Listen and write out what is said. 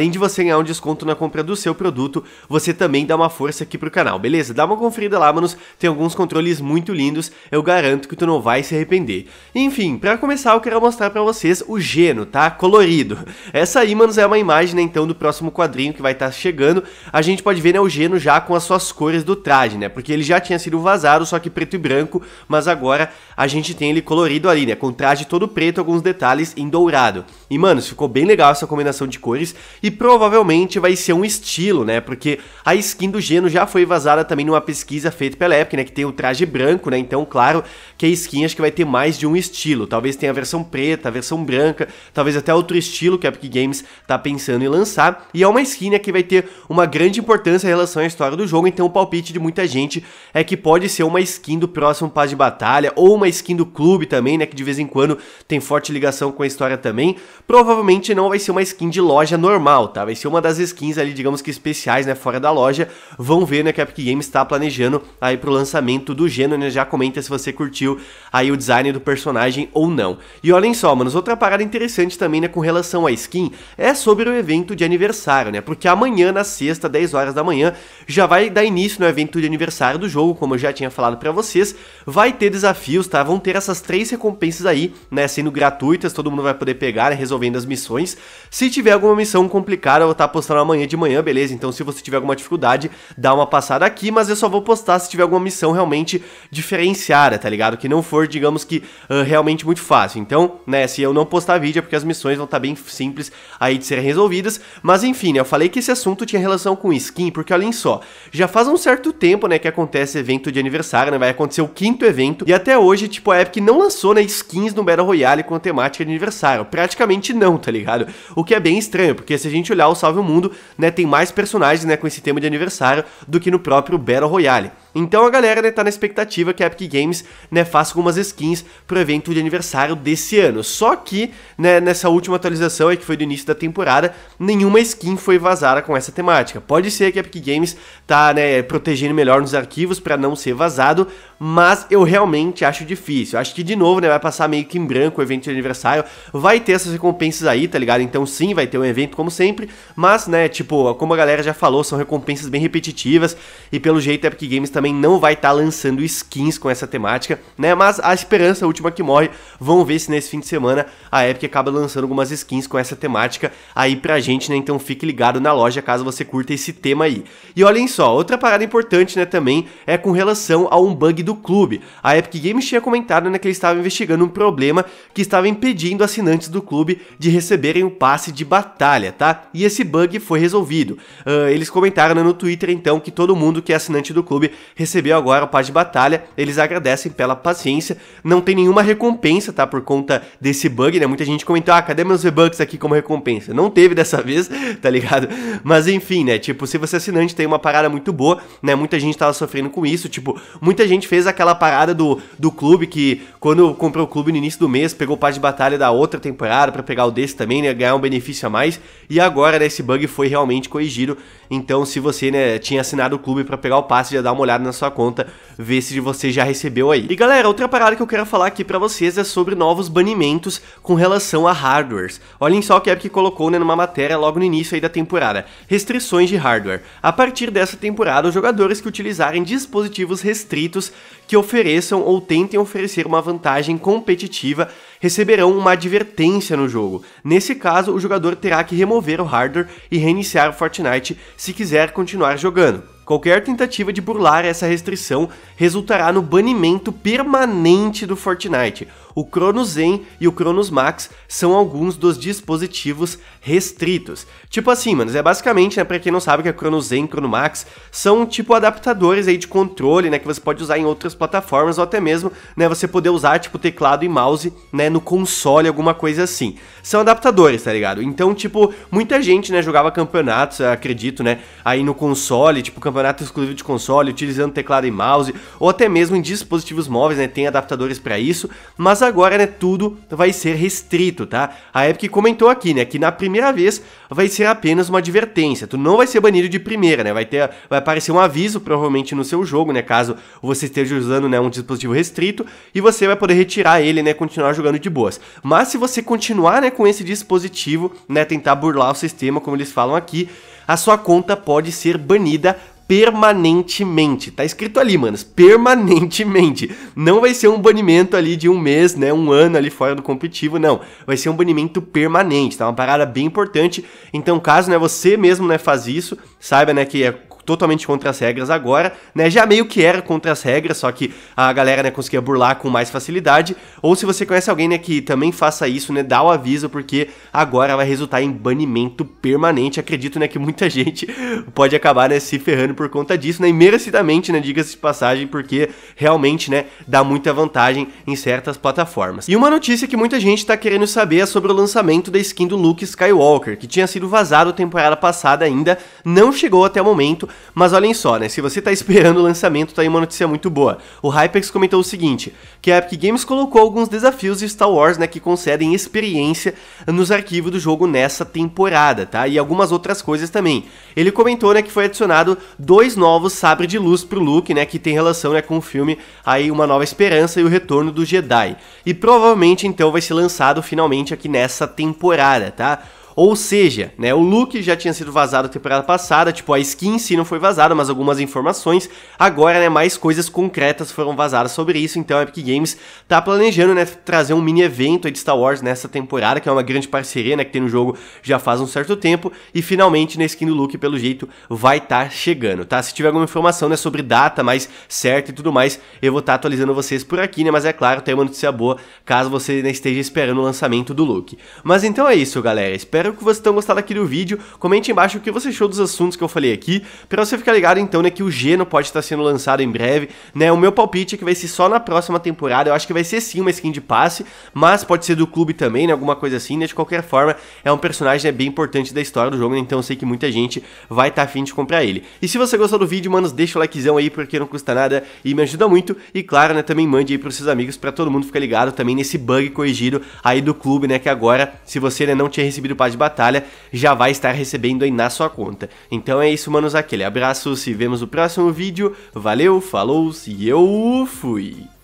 além de você ganhar um desconto na compra do seu produto, você também dá uma força aqui pro canal, beleza? Dá uma conferida lá, manos, tem alguns controles muito lindos, eu garanto que tu não vai se arrepender. Enfim, para começar eu quero mostrar para vocês o Geno, tá? Colorido. Essa aí, manos, é uma imagem, né, então, do próximo quadrinho que vai estar tá chegando. A gente pode ver, né, o Geno já com as suas cores do traje, né? Porque ele já tinha sido vazado, só que preto e branco, mas agora a gente tem ele colorido ali, né? Com traje todo preto, alguns detalhes em dourado. E, manos, ficou bem legal essa combinação de cores e e provavelmente vai ser um estilo, né? Porque a skin do Geno já foi vazada também numa pesquisa feita pela Epic, né? Que tem o traje branco, né? Então, claro que a skin acho que vai ter mais de um estilo. Talvez tenha a versão preta, a versão branca, talvez até outro estilo que a Epic Games tá pensando em lançar. E é uma skin né, que vai ter uma grande importância em relação à história do jogo, então o palpite de muita gente é que pode ser uma skin do próximo Paz de Batalha, ou uma skin do clube também, né? Que de vez em quando tem forte ligação com a história também. Provavelmente não vai ser uma skin de loja normal normal, tá? Vai ser uma das skins ali, digamos que especiais, né, fora da loja. Vão ver, né, que a Epic Games está planejando aí pro lançamento do gênero, né? Já comenta se você curtiu aí o design do personagem ou não. E olhem só, manos, outra parada interessante também, né, com relação à skin, é sobre o evento de aniversário, né? Porque amanhã, na sexta, 10 horas da manhã, já vai dar início no evento de aniversário do jogo, como eu já tinha falado para vocês. Vai ter desafios, tá? Vão ter essas três recompensas aí, né, sendo gratuitas, todo mundo vai poder pegar, né, resolvendo as missões. Se tiver alguma missão com complicado, eu vou estar tá postando amanhã de manhã, beleza? Então se você tiver alguma dificuldade, dá uma passada aqui, mas eu só vou postar se tiver alguma missão realmente diferenciada, tá ligado? Que não for, digamos que, uh, realmente muito fácil. Então, né, se eu não postar vídeo é porque as missões vão estar tá bem simples aí de serem resolvidas, mas enfim, né, eu falei que esse assunto tinha relação com skin, porque olhem só, já faz um certo tempo, né, que acontece evento de aniversário, né, vai acontecer o quinto evento, e até hoje, tipo, a Epic não lançou, né, skins no Battle Royale com a temática de aniversário, praticamente não, tá ligado? O que é bem estranho, porque se a gente olhar o Salve o Mundo, né, tem mais personagens, né, com esse tema de aniversário do que no próprio Battle Royale. Então a galera né, tá na expectativa que a Epic Games né, faça algumas skins pro evento de aniversário desse ano. Só que né, nessa última atualização, aí, que foi do início da temporada, nenhuma skin foi vazada com essa temática. Pode ser que a Epic Games tá né, protegendo melhor nos arquivos para não ser vazado, mas eu realmente acho difícil. Acho que de novo né, vai passar meio que em branco o evento de aniversário, vai ter essas recompensas aí, tá ligado? Então sim, vai ter um evento como sempre, mas né, tipo, como a galera já falou, são recompensas bem repetitivas e pelo jeito a Epic Games tá também não vai estar tá lançando skins com essa temática, né? Mas a esperança, a última que morre, vamos ver se nesse fim de semana a Epic acaba lançando algumas skins com essa temática aí pra gente, né? Então fique ligado na loja caso você curta esse tema aí. E olhem só, outra parada importante, né, também é com relação a um bug do clube. A Epic Games tinha comentado, né, que eles estavam investigando um problema que estava impedindo assinantes do clube de receberem o passe de batalha, tá? E esse bug foi resolvido. Uh, eles comentaram né, no Twitter, então, que todo mundo que é assinante do clube recebeu agora o Paz de Batalha. Eles agradecem pela paciência. Não tem nenhuma recompensa, tá? Por conta desse bug, né? Muita gente comentou, ah, cadê meus V-Bucks aqui como recompensa? Não teve dessa vez, tá ligado? Mas enfim, né? Tipo, se você é assinante, tem uma parada muito boa, né? Muita gente tava sofrendo com isso. Tipo, muita gente fez aquela parada do, do clube que, quando comprou o clube no início do mês, pegou o Paz de Batalha da outra temporada para pegar o desse também, né? Ganhar um benefício a mais. E agora, né? Esse bug foi realmente corrigido. Então, se você, né, tinha assinado o clube para pegar o passe, já dá uma olhada na sua conta, ver se você já recebeu aí. E galera, outra parada que eu quero falar aqui pra vocês é sobre novos banimentos com relação a hardwares. Olhem só o que a Epic colocou né, numa matéria logo no início aí da temporada. Restrições de hardware. A partir dessa temporada, os jogadores que utilizarem dispositivos restritos que ofereçam ou tentem oferecer uma vantagem competitiva receberão uma advertência no jogo. Nesse caso, o jogador terá que remover o hardware e reiniciar o Fortnite se quiser continuar jogando. Qualquer tentativa de burlar essa restrição resultará no banimento permanente do Fortnite. O Cronos Zen e o Cronos Max são alguns dos dispositivos restritos. Tipo assim, mano. é basicamente, né, para quem não sabe que a é Cronos Zen e Cronos Max são tipo adaptadores aí de controle, né, que você pode usar em outras plataformas ou até mesmo, né, você poder usar tipo teclado e mouse, né, no console, alguma coisa assim. São adaptadores, tá ligado? Então, tipo, muita gente, né, jogava campeonatos, acredito, né, aí no console, tipo campeonato exclusivo de console, utilizando teclado e mouse, ou até mesmo em dispositivos móveis, né, tem adaptadores para isso, mas mas agora, né, tudo vai ser restrito, tá? A Epic comentou aqui, né, que na primeira vez vai ser apenas uma advertência. Tu não vai ser banido de primeira, né? Vai ter vai aparecer um aviso provavelmente no seu jogo, né, caso você esteja usando, né, um dispositivo restrito e você vai poder retirar ele, né, continuar jogando de boas. Mas se você continuar, né, com esse dispositivo, né, tentar burlar o sistema, como eles falam aqui, a sua conta pode ser banida permanentemente. Tá escrito ali, manos, permanentemente. Não vai ser um banimento ali de um mês, né, um ano ali fora do competitivo, não. Vai ser um banimento permanente, tá? Uma parada bem importante. Então, caso, né, você mesmo, né, faz isso, saiba, né, que é totalmente contra as regras agora, né? Já meio que era contra as regras, só que a galera, né, conseguia burlar com mais facilidade. Ou se você conhece alguém, né, que também faça isso, né, dá o aviso, porque agora vai resultar em banimento permanente. Acredito, né, que muita gente pode acabar, né, se ferrando por conta disso, né? E merecidamente, né, diga-se de passagem, porque realmente, né, dá muita vantagem em certas plataformas. E uma notícia que muita gente tá querendo saber é sobre o lançamento da skin do Luke Skywalker, que tinha sido vazado temporada passada ainda, não chegou até o momento, mas olhem só, né? Se você tá esperando o lançamento, tá aí uma notícia muito boa. O Hypex comentou o seguinte: que a Epic Games colocou alguns desafios de Star Wars, né, que concedem experiência nos arquivos do jogo nessa temporada, tá? E algumas outras coisas também. Ele comentou, né, que foi adicionado dois novos sabres de luz pro Luke, né, que tem relação, né, com o filme aí Uma Nova Esperança e o Retorno do Jedi. E provavelmente então vai ser lançado finalmente aqui nessa temporada, tá? Ou seja, né, o look já tinha sido vazado temporada passada, tipo a skin em si não foi vazada, mas algumas informações. Agora, né, mais coisas concretas foram vazadas sobre isso, então a Epic Games tá planejando, né, trazer um mini evento de Star Wars nessa temporada, que é uma grande parceria, né, que tem no jogo já faz um certo tempo, e finalmente na skin do look, pelo jeito, vai estar tá chegando, tá? Se tiver alguma informação, né, sobre data mais certa e tudo mais, eu vou estar tá atualizando vocês por aqui, né, mas é claro, tem uma notícia boa, caso você né, esteja esperando o lançamento do look. Mas então é isso, galera, espero espero que vocês tenham gostado aqui do vídeo. Comente embaixo o que você achou dos assuntos que eu falei aqui, para você ficar ligado então, né, que o Geno pode estar sendo lançado em breve, né? O meu palpite é que vai ser só na próxima temporada. Eu acho que vai ser sim uma skin de passe, mas pode ser do clube também, né, alguma coisa assim, né? De qualquer forma, é um personagem né, bem importante da história do jogo, né, então eu sei que muita gente vai estar tá afim de comprar ele. E se você gostou do vídeo, manos, deixa o likezão aí porque não custa nada e me ajuda muito. E claro, né, também mande aí pros seus amigos para todo mundo ficar ligado também nesse bug corrigido aí do clube, né, que agora se você né, não tinha recebido página de batalha, já vai estar recebendo aí na sua conta. Então é isso, manos, aquele abraço, se vemos no próximo vídeo, valeu, falou e eu fui!